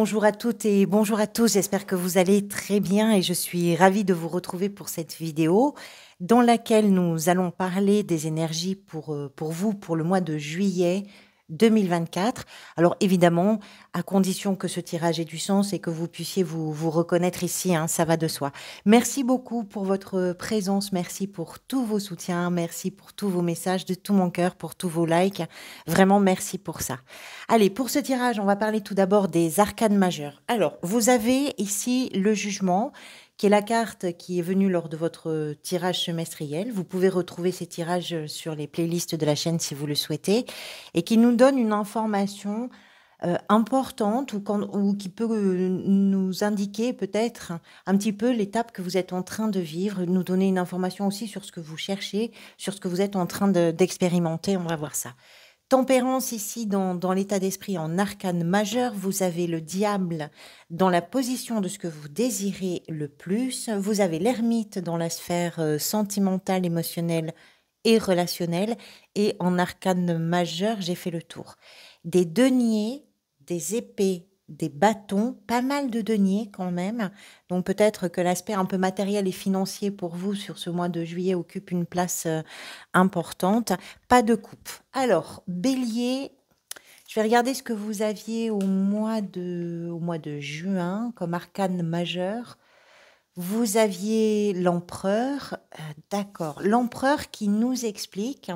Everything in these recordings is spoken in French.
bonjour à toutes et bonjour à tous. J'espère que vous allez très bien et je suis ravie de vous retrouver pour cette vidéo dans laquelle nous allons parler des énergies pour, euh, pour vous pour le mois de juillet 2024. Alors évidemment, à condition que ce tirage ait du sens et que vous puissiez vous, vous reconnaître ici, hein, ça va de soi. Merci beaucoup pour votre présence, merci pour tous vos soutiens, merci pour tous vos messages de tout mon cœur, pour tous vos likes. Vraiment, merci pour ça. Allez, pour ce tirage, on va parler tout d'abord des arcanes majeures. Alors, vous avez ici le jugement qui est la carte qui est venue lors de votre tirage semestriel. Vous pouvez retrouver ces tirages sur les playlists de la chaîne si vous le souhaitez, et qui nous donne une information euh, importante ou, qui peut euh, nous indiquer peut-être un petit peu l'étape que vous êtes en train de vivre, nous donner une information aussi sur ce que vous cherchez, sur ce que vous êtes en train d'expérimenter. On va voir ça tempérance ici dans, dans l'état d'esprit en arcane majeur, vous avez le diable dans la position de ce que vous désirez le plus, vous avez l'ermite dans la sphère euh, sentimentale, émotionnelle et relationnelle, et en arcane majeur, j'ai fait le tour. Des deniers, des épées, des bâtons, pas mal de deniers quand même. Donc peut-être que l'aspect un peu matériel et financier pour vous sur ce mois de juillet occupe une place euh, importante. Pas de coupe. Alors, bélier, je vais regarder ce que vous aviez au mois de, juin comme arcane majeur. Vous aviez l'empereur, euh, d'accord, l'empereur qui nous explique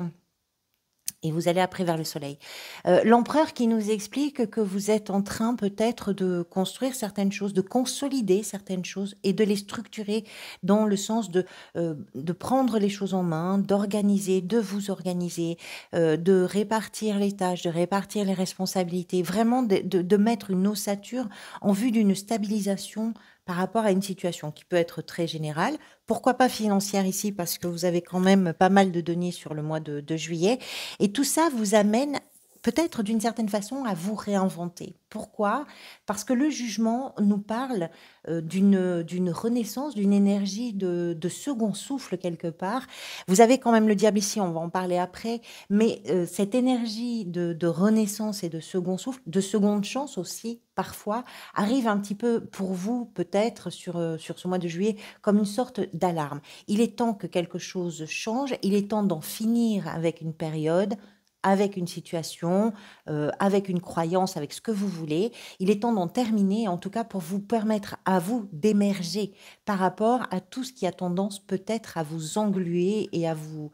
et vous allez après vers le soleil. Euh, l'empereur qui nous explique que vous êtes en train peut-être de construire certaines choses, de consolider certaines choses et de les structurer dans le sens de, euh, de prendre les choses en main, d'organiser, de vous organiser, euh, de répartir les tâches, de répartir les responsabilités, vraiment de, de mettre une ossature en vue d'une stabilisation par rapport à une situation qui peut être très générale. Pourquoi pas financière ici, parce que vous avez quand même pas mal de données sur le mois de, juillet. Et tout ça vous amène peut-être d'une certaine façon à vous réinventer. Pourquoi Parce que le jugement nous parle euh, d'une renaissance, d'une énergie de, second souffle quelque part. Vous avez quand même le diable ici, on va en parler après, mais euh, cette énergie de, renaissance et de second souffle, de seconde chance aussi parfois, arrive un petit peu pour vous peut-être sur, euh, sur ce mois de juillet comme une sorte d'alarme. Il est temps que quelque chose change, il est temps d'en finir avec une période avec une situation, euh, avec une croyance, avec ce que vous voulez. Il est temps d'en terminer, en tout cas pour vous permettre à vous d'émerger par rapport à tout ce qui a tendance peut-être à vous engluer et à vous,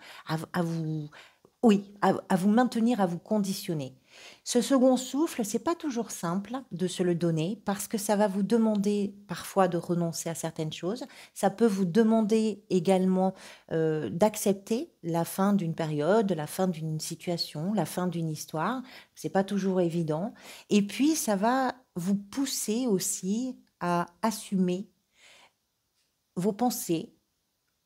à, vous, oui, à vous maintenir, à vous conditionner. Ce second souffle, c'est pas toujours simple de se le donner parce que ça va vous demander parfois de renoncer à certaines choses. Ça peut vous demander également euh, d'accepter la fin d'une période, la fin d'une situation, la fin d'une histoire. C'est pas toujours évident. Et puis, ça va vous pousser aussi à assumer vos pensées,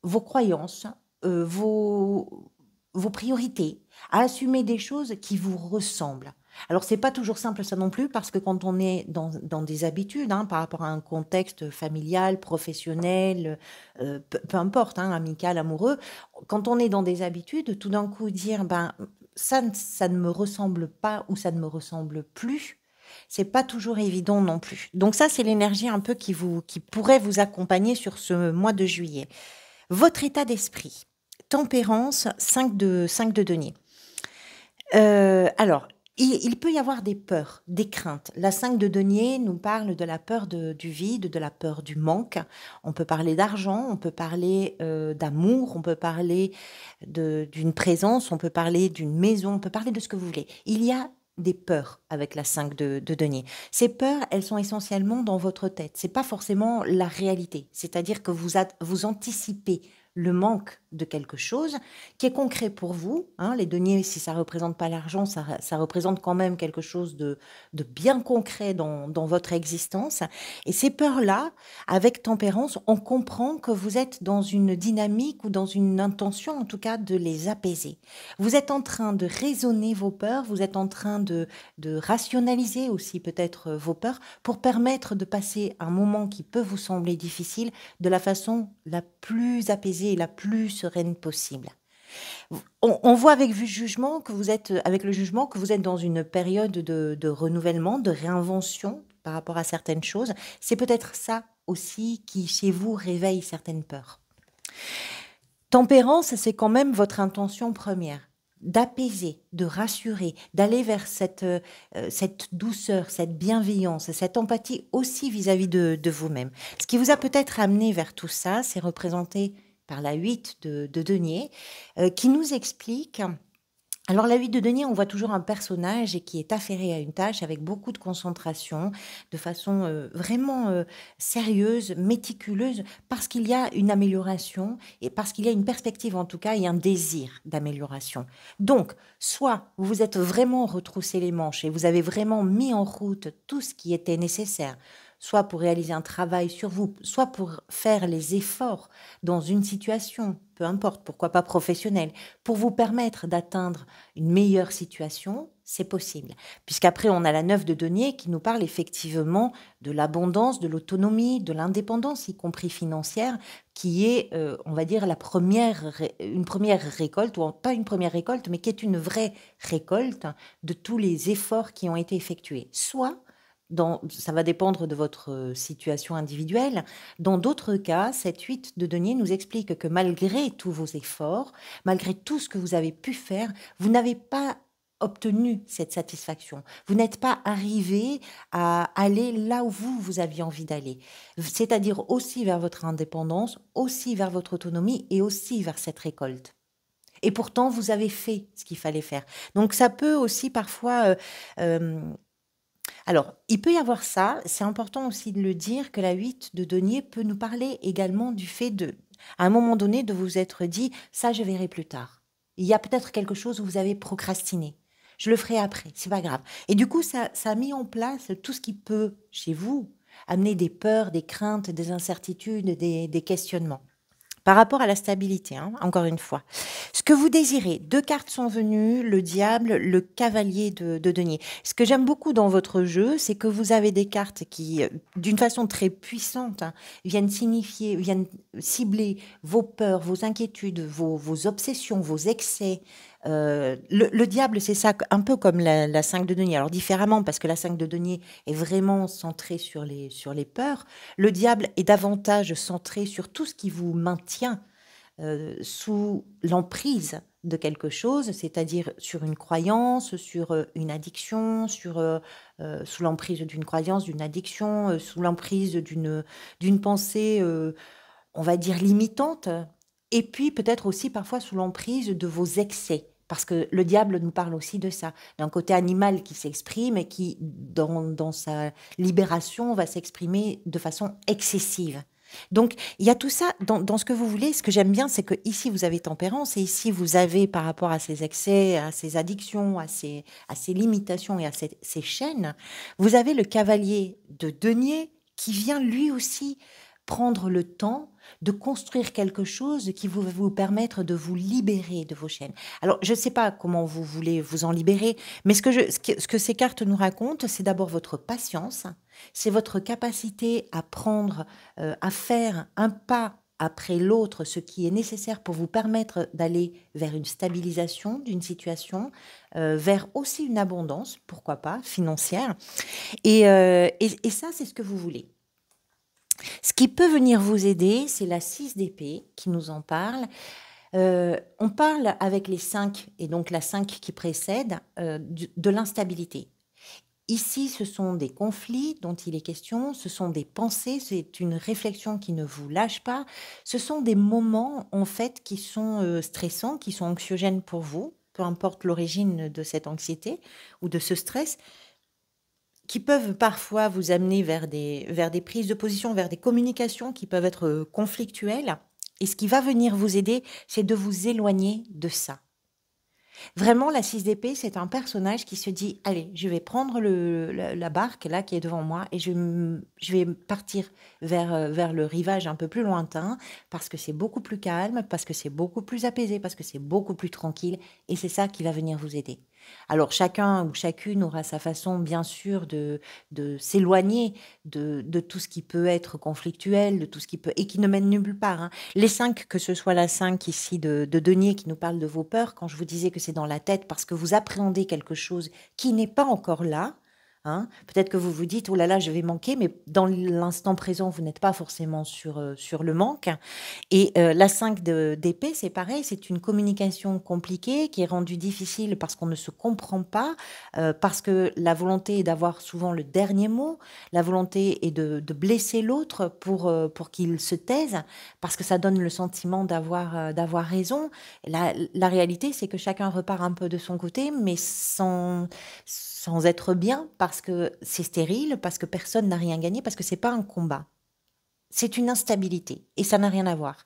vos croyances, euh, vos vos priorités, à assumer des choses qui vous ressemblent. Alors c'est pas toujours simple ça non plus parce que quand on est dans, des habitudes hein, par rapport à un contexte familial, professionnel, euh, peu, importe, hein, amical, amoureux, quand on est dans des habitudes, tout d'un coup dire ben ça ça ne me ressemble pas ou ça ne me ressemble plus, c'est pas toujours évident non plus. Donc ça c'est l'énergie un peu qui vous qui pourrait vous accompagner sur ce mois de juillet. Votre état d'esprit tempérance, 5 de, 5 de denier. Euh, alors, il, peut y avoir des peurs, des craintes. La 5 de denier nous parle de la peur du vide, de la peur du manque. On peut parler d'argent, on peut parler euh, d'amour, on peut parler d'une présence, on peut parler d'une maison, on peut parler de ce que vous voulez. Il y a des peurs avec la 5 de, denier. Ces peurs, elles sont essentiellement dans votre tête. Ce n'est pas forcément la réalité. C'est-à-dire que vous, vous anticipez le manque de quelque chose, qui est concret pour vous. Hein, les deniers, si ça ne représente pas l'argent, ça, représente quand même quelque chose de, bien concret dans, votre existence. Et ces peurs-là, avec tempérance, on comprend que vous êtes dans une dynamique ou dans une intention, en tout cas, de les apaiser. Vous êtes en train de raisonner vos peurs, vous êtes en train de, de rationaliser aussi peut-être vos peurs pour permettre de passer un moment qui peut vous sembler difficile de la façon la plus apaisée la plus sereine possible. On, voit avec le jugement que vous êtes dans une période de, renouvellement, de réinvention par rapport à certaines choses. C'est peut-être ça aussi qui chez vous réveille certaines peurs. Tempérance, c'est quand même votre intention première d'apaiser, de rassurer, d'aller vers cette, euh, douceur, cette bienveillance, cette empathie aussi vis-à-vis de vous-même. Ce qui vous a peut-être amené vers tout ça, c'est représenter par la 8 de, Denier, euh, qui nous explique alors la 8 de Denier, on voit toujours un personnage qui est affairé à une tâche avec beaucoup de concentration, de façon euh, vraiment euh, sérieuse, méticuleuse, parce qu'il y a une amélioration et parce qu'il y a une perspective en tout cas et un désir d'amélioration. Donc, soit vous vous êtes vraiment retroussé les manches et vous avez vraiment mis en route tout ce qui était nécessaire, soit pour réaliser un travail sur vous, soit pour faire les efforts dans une situation, peu importe, pourquoi pas professionnelle, pour vous permettre d'atteindre une meilleure situation, c'est possible. Puisqu'après, on a la neuf de denier qui nous parle effectivement de l'abondance, de l'autonomie, de l'indépendance, y compris financière, qui est, euh, on va dire, la première, une première récolte, ou pas une première récolte, mais qui est une vraie récolte de tous les efforts qui ont été effectués. Soit ça va dépendre de votre euh, situation individuelle. Dans d'autres cas, cette 8 de denier nous explique que malgré tous vos efforts, malgré tout ce que vous avez pu faire, vous n'avez pas obtenu cette satisfaction. Vous n'êtes pas arrivé à aller là où vous, vous aviez envie d'aller. C'est-à-dire aussi vers votre indépendance, aussi vers votre autonomie et aussi vers cette récolte et pourtant vous avez fait ce qu'il fallait faire. Donc ça peut aussi parfois euh, euh, alors, il peut y avoir ça. C'est important aussi de le dire que la 8 de denier peut nous parler également du fait de, à un moment donné, de vous être dit, ça, je verrai plus tard. Il y a peut-être quelque chose où vous avez procrastiné. Je le ferai après, c'est pas grave. Et du coup, ça, a mis en place tout ce qui peut, chez vous, amener des peurs, des craintes, des incertitudes, des questionnements par rapport à la stabilité, hein, encore une fois. Ce que vous désirez, deux cartes sont venues, le diable, le cavalier de, de denier. Ce que j'aime beaucoup dans votre jeu, c'est que vous avez des cartes qui, euh, d'une façon très puissante, hein, viennent signifier, viennent cibler vos peurs, vos inquiétudes, vos, vos obsessions, vos excès, euh, le, diable, c'est ça, un peu comme la, la 5 de denier. Alors différemment, parce que la 5 de denier est vraiment centrée sur les, sur les peurs. Le diable est davantage centré sur tout ce qui vous maintient euh, sous l'emprise de quelque chose, c'est-à-dire sur une croyance, sur euh, une addiction, sur, sous l'emprise d'une croyance, d'une addiction, sous l'emprise d'une pensée, on va dire, limitante, et puis peut-être aussi parfois sous l'emprise de vos excès. Parce que le diable nous parle aussi de ça, d'un côté animal qui s'exprime et qui, dans, sa libération, va s'exprimer de façon excessive. Donc, il y a tout ça dans, ce que vous voulez. Ce que j'aime bien, c'est que ici vous avez tempérance et ici vous avez, par rapport à ces excès, à ces addictions, à ces, à ces limitations et à ces, ces chaînes, vous avez le cavalier de denier qui vient lui aussi prendre le temps de construire quelque chose qui va vous permettre de vous libérer de vos chaînes. Alors, je ne sais pas comment vous voulez vous en libérer, mais ce que, je, ce que, ces cartes nous racontent, c'est d'abord votre patience, c'est votre capacité à prendre, euh, à faire un pas après l'autre, ce qui est nécessaire pour vous permettre d'aller vers une stabilisation d'une situation, euh, vers aussi une abondance, pourquoi pas, financière. et, euh, et ça, c'est ce que vous voulez. Ce qui peut venir vous aider, c'est la 6 d'épée qui nous en parle. Euh, on parle avec les 5, et donc la 5 qui précède, euh, de l'instabilité. Ici, ce sont des conflits dont il est question, ce sont des pensées, c'est une réflexion qui ne vous lâche pas, ce sont des moments en fait qui sont euh, stressants, qui sont anxiogènes pour vous, peu importe l'origine de cette anxiété ou de ce stress, qui peuvent parfois vous amener vers des, vers des prises de position, vers des communications qui peuvent être euh, conflictuelles. Et ce qui va venir vous aider, c'est de vous éloigner de ça. Vraiment, la 6 d'épée, c'est un personnage qui se dit, allez, je vais prendre la, barque là qui est devant moi et je, je vais partir vers, euh, vers le rivage un peu plus lointain parce que c'est beaucoup plus calme, parce que c'est beaucoup plus apaisé, parce que c'est beaucoup plus tranquille et c'est ça qui va venir vous aider. Alors chacun ou chacune aura sa façon, bien sûr, de, s'éloigner de, tout ce qui peut être conflictuel, de tout ce qui peut et qui ne mène nulle part. Hein. Les cinq, que ce soit la cinq ici de, de Denier qui nous parle de vos peurs, quand je vous disais que c'est dans la tête parce que vous appréhendez quelque chose qui n'est pas encore là, Hein. Peut-être que vous vous dites, oh là là, je vais manquer, mais dans l'instant présent, vous n'êtes pas forcément sur, euh, sur le manque. Et euh, la 5 d'épée, c'est pareil, c'est une communication compliquée qui est rendue difficile parce qu'on ne se comprend pas, euh, parce que la volonté est d'avoir souvent le dernier mot, la volonté est de, de blesser l'autre pour, pour qu'il se taise, parce que ça donne le sentiment d'avoir d'avoir raison. La, la réalité, c'est que chacun repart un peu de son côté, mais sans, sans sans être bien, parce que c'est stérile, parce que personne n'a rien gagné, parce que c'est pas un combat. C'est une instabilité et ça n'a rien à voir.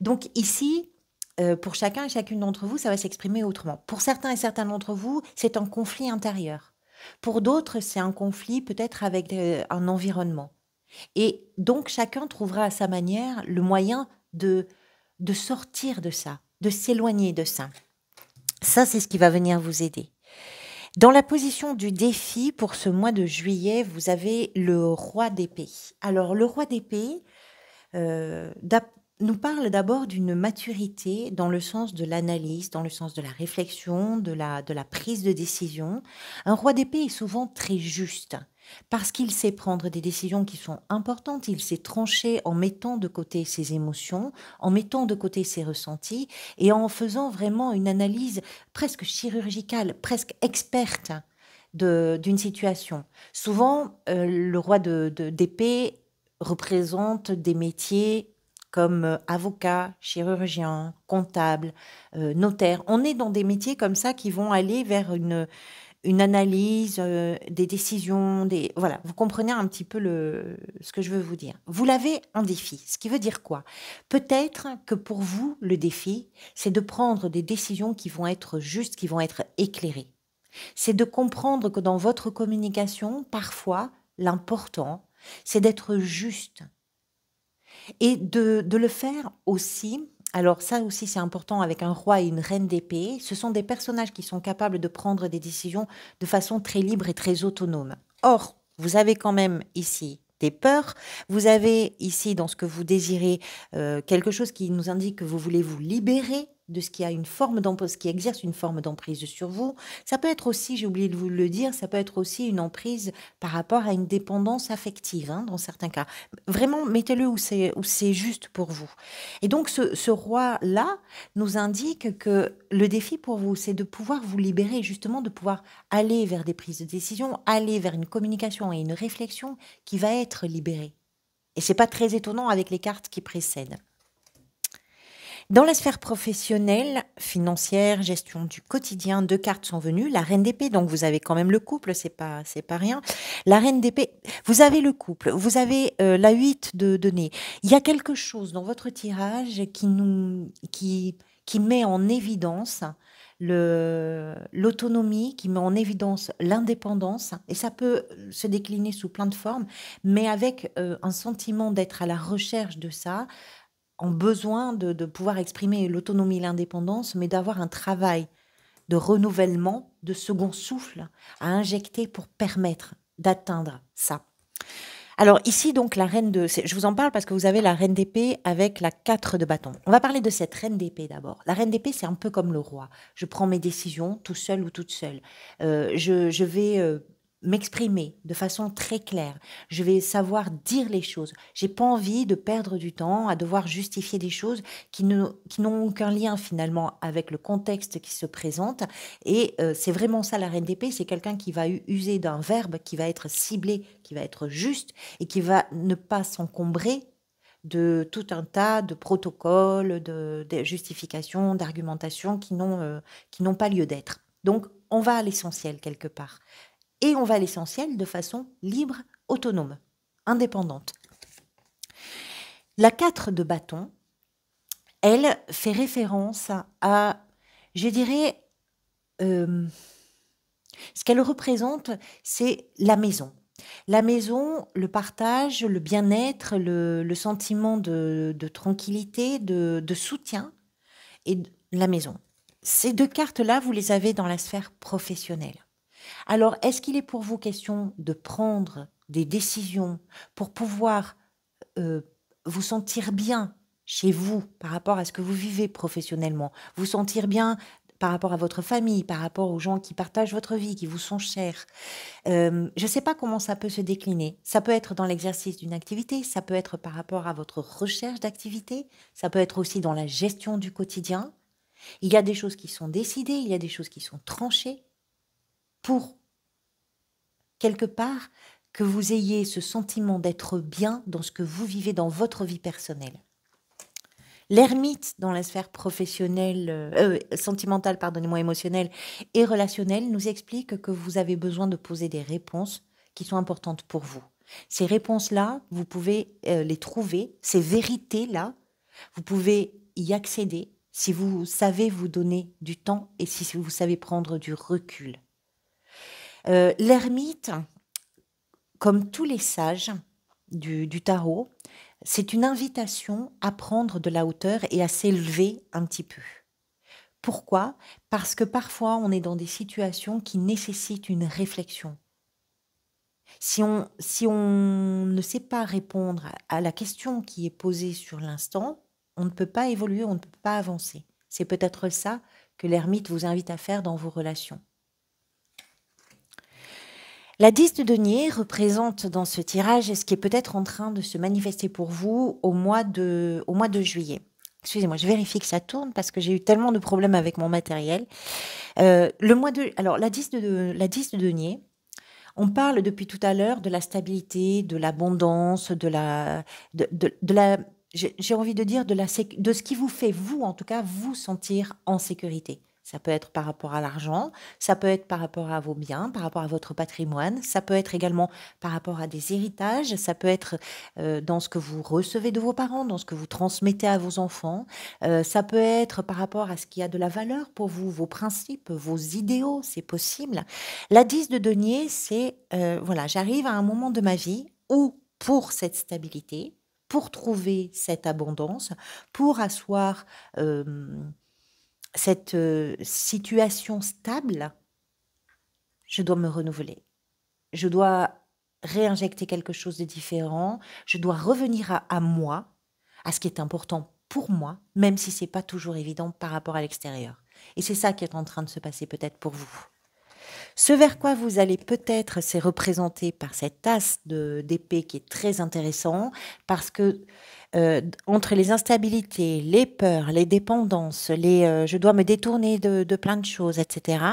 Donc ici, euh, pour chacun et chacune d'entre vous, ça va s'exprimer autrement. Pour certains et certains d'entre vous, c'est un conflit intérieur. Pour d'autres, c'est un conflit peut-être avec euh, un environnement. Et donc chacun trouvera à sa manière le moyen de, de sortir de ça, de s'éloigner de ça. Ça, c'est ce qui va venir vous aider. Dans la position du défi pour ce mois de juillet, vous avez le roi d'épée. Alors le roi d'épée euh, nous parle d'abord d'une maturité dans le sens de l'analyse, dans le sens de la réflexion, de la, de la prise de décision. Un roi d'épée est souvent très juste parce qu'il sait prendre des décisions qui sont importantes, il sait trancher en mettant de côté ses émotions, en mettant de côté ses ressentis et en faisant vraiment une analyse presque chirurgicale, presque experte d'une situation. Souvent, euh, le roi d'épée de, représente des métiers comme euh, avocat, chirurgien, comptable, euh, notaire. On est dans des métiers comme ça qui vont aller vers une, une analyse euh, des décisions, des voilà, vous comprenez un petit peu le ce que je veux vous dire. Vous l'avez en défi, ce qui veut dire quoi Peut-être que pour vous le défi, c'est de prendre des décisions qui vont être justes, qui vont être éclairées. C'est de comprendre que dans votre communication, parfois, l'important, c'est d'être juste et de, de le faire aussi alors ça aussi c'est important avec un roi et une reine d'épée, ce sont des personnages qui sont capables de prendre des décisions de façon très libre et très autonome. Or, vous avez quand même ici des peurs. Vous avez ici, dans ce que vous désirez, euh, quelque chose qui nous indique que vous voulez vous libérer de ce qui a une forme d'emprise, qui exerce une forme d'emprise sur vous. Ça peut être aussi, j'ai oublié de vous le dire, ça peut être aussi une emprise par rapport à une dépendance affective, hein, dans certains cas. Vraiment, mettez-le où c'est où c'est juste pour vous. Et donc, ce, roi là nous indique que le défi pour vous, c'est de pouvoir vous libérer, justement, de pouvoir aller vers des prises de décision, aller vers une communication et une réflexion qui va être libérée. Et c'est pas très étonnant avec les cartes qui précèdent. Dans la sphère professionnelle, financière, gestion du quotidien, deux cartes sont venues. La reine d'épée, donc vous avez quand même le couple, c'est pas, c'est pas rien. La reine d'épée, vous avez le couple, vous avez euh, la huit de données. Il y a quelque chose dans votre tirage qui nous, qui, qui met en évidence le, l'autonomie, qui met en évidence l'indépendance, et ça peut se décliner sous plein de formes, mais avec euh, un sentiment d'être à la recherche de ça, ont besoin de, pouvoir exprimer l'autonomie et l'indépendance, mais d'avoir un travail de renouvellement, de second souffle à injecter pour permettre d'atteindre ça. Alors ici, donc, la reine de... Je vous en parle parce que vous avez la reine d'épée avec la 4 de bâton. On va parler de cette reine d'épée d'abord. La reine d'épée, c'est un peu comme le roi. Je prends mes décisions tout seul ou toute seule. Euh, je, vais... Euh, m'exprimer de façon très claire. Je vais savoir dire les choses. J'ai pas envie de perdre du temps à devoir justifier des choses qui n'ont qui aucun lien finalement avec le contexte qui se présente. Et euh, c'est vraiment ça la RNDP, c'est quelqu'un qui va user d'un verbe qui va être ciblé, qui va être juste et qui va ne pas s'encombrer de tout un tas de protocoles, de, justifications, d'argumentations euh, qui n'ont pas lieu d'être. Donc on va à l'essentiel quelque part et on va à l'essentiel de façon libre, autonome, indépendante. La 4 de bâton, elle fait référence à, je dirais, euh, ce qu'elle représente, c'est la maison. La maison, le partage, le bien-être, le, sentiment de, tranquillité, de, soutien, et la maison. Ces deux cartes-là, vous les avez dans la sphère professionnelle. Alors, est-ce qu'il est pour vous question de prendre des décisions pour pouvoir euh, vous sentir bien chez vous par rapport à ce que vous vivez professionnellement, vous sentir bien par rapport à votre famille, par rapport aux gens qui partagent votre vie, qui vous sont chers. Euh, je ne sais pas comment ça peut se décliner. Ça peut être dans l'exercice d'une activité, ça peut être par rapport à votre recherche d'activité, ça peut être aussi dans la gestion du quotidien. Il y a des choses qui sont décidées, il y a des choses qui sont tranchées, pour quelque part que vous ayez ce sentiment d'être bien dans ce que vous vivez dans votre vie personnelle. L'ermite dans la sphère professionnelle, euh, euh, sentimentale, pardonnez-moi, émotionnelle et relationnelle nous explique que vous avez besoin de poser des réponses qui sont importantes pour vous. Ces réponses-là, vous pouvez euh, les trouver, ces vérités-là, vous pouvez y accéder si vous savez vous donner du temps et si vous savez prendre du recul. Euh, l'ermite, comme tous les sages du, du tarot, c'est une invitation à prendre de la hauteur et à s'élever un petit peu. Pourquoi Parce que parfois on est dans des situations qui nécessitent une réflexion. si on ne sait pas répondre à la question qui est posée sur l'instant, on ne peut pas évoluer, on ne peut pas avancer. C'est peut-être ça que l'ermite vous invite à faire dans vos relations. La 10 de denier représente dans ce tirage ce qui est peut-être en train de se manifester pour vous au mois de, au mois de juillet. Excusez-moi, je vérifie que ça tourne parce que j'ai eu tellement de problèmes avec mon matériel. Euh, le mois de, alors la 10 de, la 10 de denier, on parle depuis tout à l'heure de la stabilité, de l'abondance, de la, de la, j'ai envie de dire de la, de ce qui vous fait vous, en tout cas, vous sentir en sécurité. Ça peut être par rapport à l'argent, ça peut être par rapport à vos biens, par rapport à votre patrimoine, ça peut être également par rapport à des héritages, ça peut être euh, dans ce que vous recevez de vos parents, dans ce que vous transmettez à vos enfants, euh, ça peut être par rapport à ce qui a de la valeur pour vous, vos principes, vos idéaux, c'est possible. La 10 de denier, c'est, euh, voilà, j'arrive à un moment de ma vie où, pour cette stabilité, pour trouver cette abondance, pour asseoir cette euh, situation stable, je dois me renouveler. Je dois réinjecter quelque chose de différent. Je dois revenir à, moi, à ce qui est important pour moi, même si ce n'est pas toujours évident par rapport à l'extérieur. Et c'est ça qui est en train de se passer peut-être pour vous. Ce vers quoi vous allez peut-être, c'est représenté par cette tasse d'épée qui est très intéressant, parce que euh, entre les instabilités, les peurs, les dépendances, les euh, je dois me détourner de plein de choses, etc.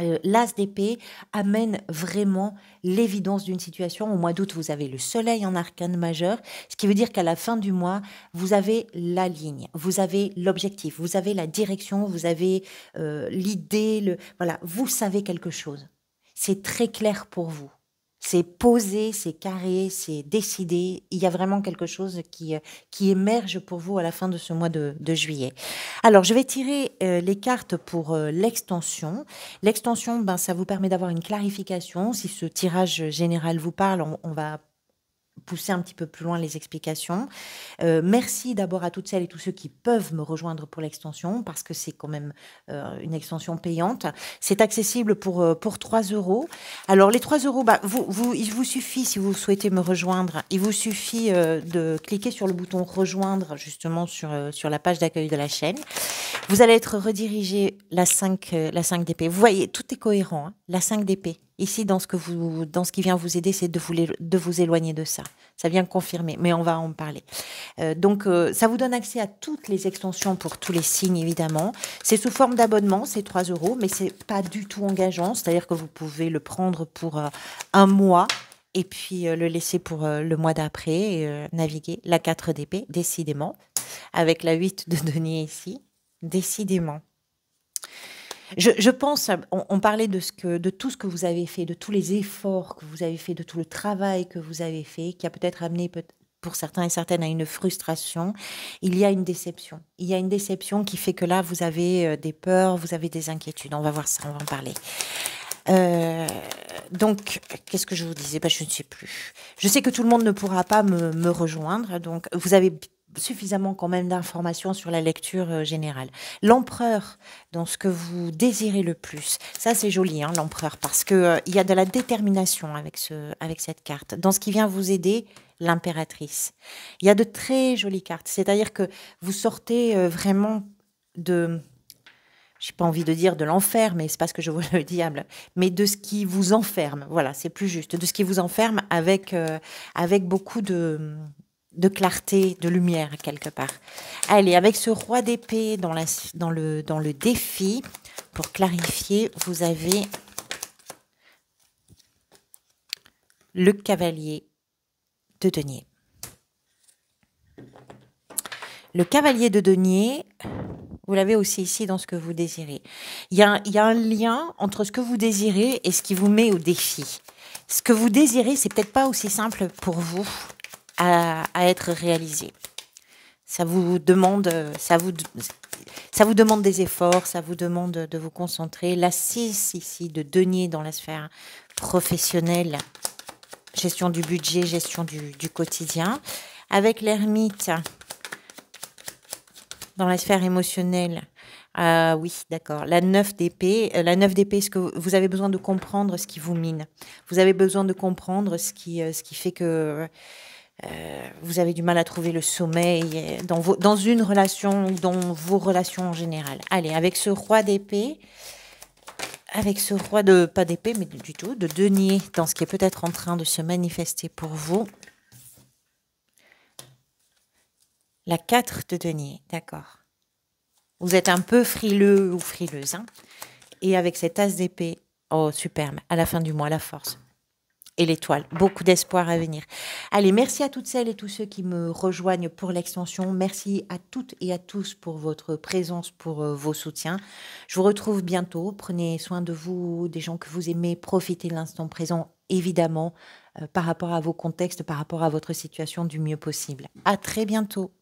Euh, L'as d'épée amène vraiment l'évidence d'une situation. Au mois d'août, vous avez le soleil en arcane majeur, ce qui veut dire qu'à la fin du mois, vous avez la ligne, vous avez l'objectif, vous avez la direction, vous avez euh, l'idée, le voilà, vous savez quelque chose. C'est très clair pour vous c'est posé, c'est carré, c'est décidé. Il y a vraiment quelque chose qui, euh, qui émerge pour vous à la fin de ce mois de, juillet. Alors, je vais tirer euh, les cartes pour euh, l'extension. L'extension, ben, ça vous permet d'avoir une clarification. Si ce tirage général vous parle, on va pousser un petit peu plus loin les explications. Euh, merci d'abord à toutes celles et tous ceux qui peuvent me rejoindre pour l'extension, parce que c'est quand même euh, une extension payante. C'est accessible pour, euh, pour 3 euros. Alors les 3 euros, bah, vous, vous, il vous suffit, si vous souhaitez me rejoindre, il vous suffit euh, de cliquer sur le bouton rejoindre, justement sur, euh, sur la page d'accueil de la chaîne. Vous allez être redirigé la 5, la 5 DP. Vous voyez, tout est cohérent. Hein. la 5 DP. Ici, dans ce, que vous, dans ce qui vient vous aider, c'est de vous, de vous éloigner de ça. Ça vient confirmer, mais on va en parler. Euh, donc, euh, ça vous donne accès à toutes les extensions pour tous les signes, évidemment. C'est sous forme d'abonnement, c'est 3 euros, mais ce n'est pas du tout engageant. C'est-à-dire que vous pouvez le prendre pour euh, un mois et puis le laisser pour le mois d'après naviguer. La 4 dp décidément. Avec la 8 de denier ici, décidément. Je, pense, on, parlait de, ce que, tout ce que vous avez fait, de tous les efforts que vous avez fait, de tout le travail que vous avez fait, qui a peut-être amené pour certains et certaines à une frustration, il y a une déception. Il y a une déception qui fait que là, vous avez euh, des peurs, vous avez des inquiétudes. On va voir ça, on va en parler. Euh, donc, qu'est-ce que je vous disais ben, Je ne sais plus. Je sais que tout le monde ne pourra pas me, me rejoindre. Donc, vous avez suffisamment quand même d'informations sur la lecture euh, générale. L'empereur, dans ce que vous désirez le plus, ça c'est joli, hein, l'empereur, parce qu'il euh, y a de la détermination avec, ce, avec cette carte. Dans ce qui vient vous aider, l'impératrice. Il y a de très jolies cartes, c'est-à-dire que vous sortez euh, vraiment de... J'ai pas envie de dire de l'enfer, mais c'est ce que je vois le diable, mais de ce qui vous enferme, voilà, c'est plus juste, de ce qui vous enferme avec, avec beaucoup de, de clarté, de lumière quelque part. Allez, avec ce roi d'épée dans, dans, le, dans le défi, pour clarifier, vous avez le cavalier de denier. Le cavalier de denier, vous l'avez aussi ici dans ce que vous désirez. Il y, a, un lien entre ce que vous désirez et ce qui vous met au défi. Ce que vous désirez, c'est peut-être pas aussi simple pour vous à, être réalisé. Ça vous demande, ça vous, ça vous demande des efforts, ça vous demande de vous concentrer. La 6, ici de denier dans la sphère professionnelle, gestion du budget, gestion du, quotidien. Avec l'ermite, dans la sphère émotionnelle, euh, oui, d'accord. La 9 d'épée, euh, la 9 d'épée, ce que vous avez besoin de comprendre ce qui vous mine. Vous avez besoin de comprendre ce qui, euh, ce qui fait que euh, vous avez du mal à trouver le sommeil euh, dans, une relation ou dans vos relations en général. Allez, avec ce roi d'épée, avec ce roi de, pas d'épée, mais du tout, de denier, dans ce qui est peut-être en train de se manifester pour vous. La 4 de denier, d'accord. Vous êtes un peu frileux ou frileuse. Hein et avec cette as d'épée, oh superbe, à la fin du mois, la force et l'étoile. Beaucoup d'espoir à venir. Allez, merci à toutes celles et tous ceux qui me rejoignent pour l'extension. Merci à toutes et à tous pour votre présence, pour euh, vos soutiens. Je vous retrouve bientôt. Prenez soin de vous, des gens que vous aimez. Profitez de l'instant présent, évidemment, euh, par rapport à vos contextes, par rapport à votre situation du mieux possible. À très bientôt.